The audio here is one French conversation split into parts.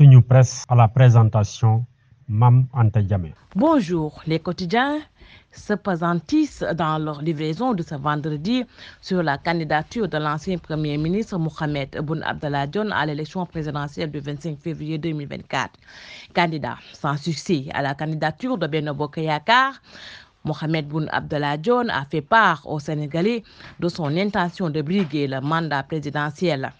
nous Presse à la présentation Mam Antejame. Bonjour, les quotidiens se présentissent dans leur livraison de ce vendredi sur la candidature de l'ancien Premier ministre Mohamed Boun Abdallah à l'élection présidentielle du 25 février 2024. Candidat sans succès à la candidature de Benobo Kayakar, Mohamed Boun Abdallah a fait part aux Sénégalais de son intention de briguer le mandat présidentiel.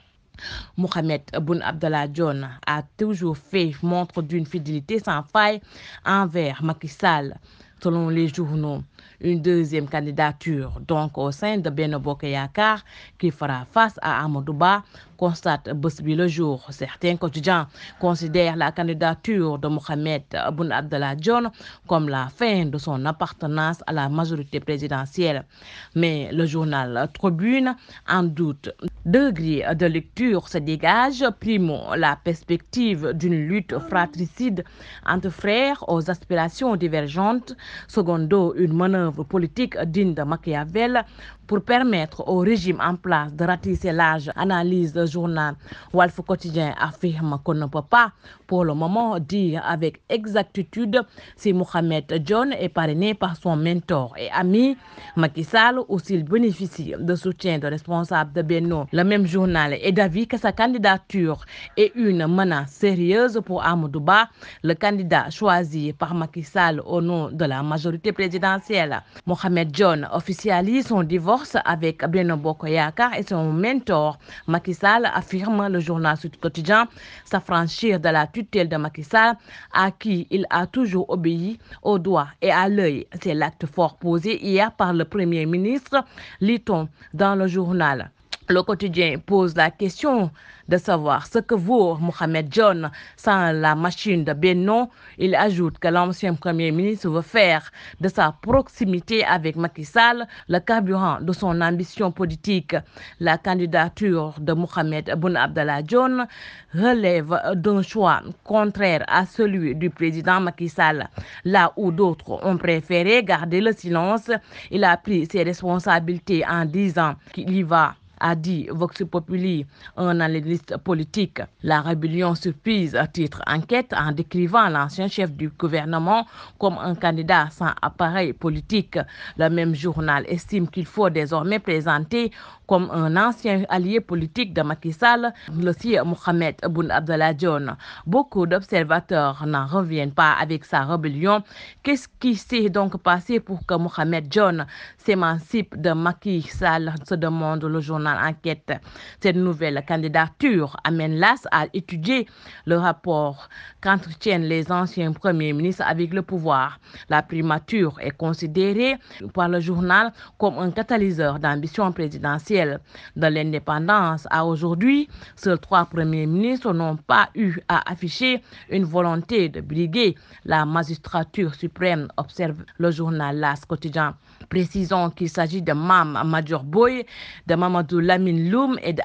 Mohamed Aboun Abdallah John a toujours fait montre d'une fidélité sans faille envers Macky Sall, selon les journaux. Une deuxième candidature, donc au sein de Benobo Yakar, qui fera face à Amadouba, constate bés le jour. Certains quotidiens considèrent la candidature de Mohamed Boun John comme la fin de son appartenance à la majorité présidentielle. Mais le journal Tribune en doute. Degré de lecture se dégage, primo la perspective d'une lutte fratricide entre frères aux aspirations divergentes, secondo une manœuvre politique digne de Machiavel pour permettre au régime en place de ratisser l'âge, analyse journal Walfo Quotidien affirme qu'on ne peut pas pour le moment dire avec exactitude si Mohamed John est parrainé par son mentor et ami Macky Sall ou s'il bénéficie de soutien de responsables de Benno. Le même journal est d'avis que sa candidature est une menace sérieuse pour Amadouba, le candidat choisi par Macky au nom de la majorité présidentielle. Mohamed John officialise son divorce avec Benno Bokoyaka et son mentor Macky affirme le journal Sud Quotidien, s'affranchir de la tutelle de Macky Sall, à qui il a toujours obéi au doigt et à l'œil. C'est l'acte fort posé hier par le Premier ministre, lit-on dans le journal. Le quotidien pose la question de savoir ce que vaut Mohamed John sans la machine de Benno. Il ajoute que l'ancien Premier ministre veut faire de sa proximité avec Macky Sall le carburant de son ambition politique. La candidature de Mohamed Boun Abdallah John relève d'un choix contraire à celui du président Macky Sall. Là où d'autres ont préféré garder le silence, il a pris ses responsabilités en disant qu'il y va a dit Vox Populi, un analyste politique. La rébellion surprise titre enquête en décrivant l'ancien chef du gouvernement comme un candidat sans appareil politique. Le même journal estime qu'il faut désormais présenter comme un ancien allié politique de Macky Sall, le sieur Mohamed Boun John. Beaucoup d'observateurs n'en reviennent pas avec sa rébellion. Qu'est-ce qui s'est donc passé pour que Mohamed John s'émancipe de Macky Sall, se demande le journal enquête. Cette nouvelle candidature amène l'AS à étudier le rapport qu'entretiennent les anciens premiers ministres avec le pouvoir. La primature est considérée par le journal comme un catalyseur d'ambition présidentielle. De l'indépendance à aujourd'hui, seuls trois premiers ministres n'ont pas eu à afficher une volonté de briguer la magistrature suprême, observe le journal LAS quotidien. Précisons qu'il s'agit de Mam Major Boy, de Mamadou Lamine Loum et de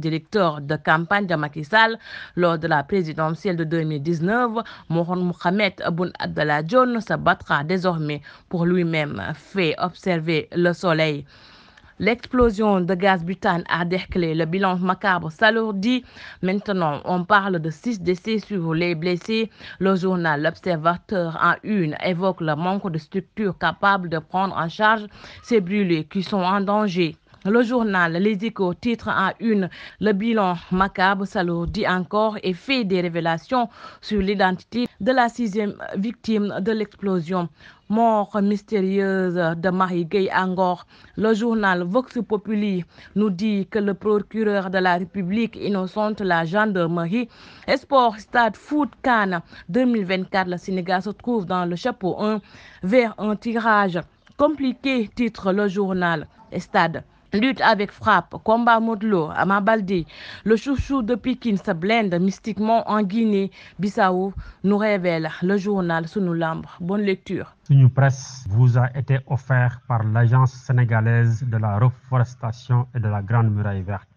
directeur de campagne de Macky Sall lors de la présidentielle de 2019, Mohamed Aboun Abdallah John se battra désormais pour lui-même, fait observer le soleil. L'explosion de gaz butane a déclenché le bilan macabre s'alourdit. Maintenant, on parle de six décès sur les blessés. Le journal L'Observateur en une évoque le manque de structures capables de prendre en charge ces brûlés qui sont en danger. Le journal Les Échos titre en une Le bilan macabre dit encore et fait des révélations sur l'identité de la sixième victime de l'explosion mort mystérieuse de Marie Gay Angor. Le journal Vox Populi nous dit que le procureur de la République innocente la gendarmerie. Esport Stade Foot Cannes 2024, le Sénégal se trouve dans le chapeau 1 vers un tirage compliqué, titre le journal Stade. Lutte avec frappe, combat Modelo, amabaldi, le chouchou de Pékin se blende mystiquement en Guinée-Bissau, nous révèle le journal sous nos lambres. Bonne lecture. Une presse vous a été offert par l'Agence sénégalaise de la reforestation et de la Grande Muraille Verte.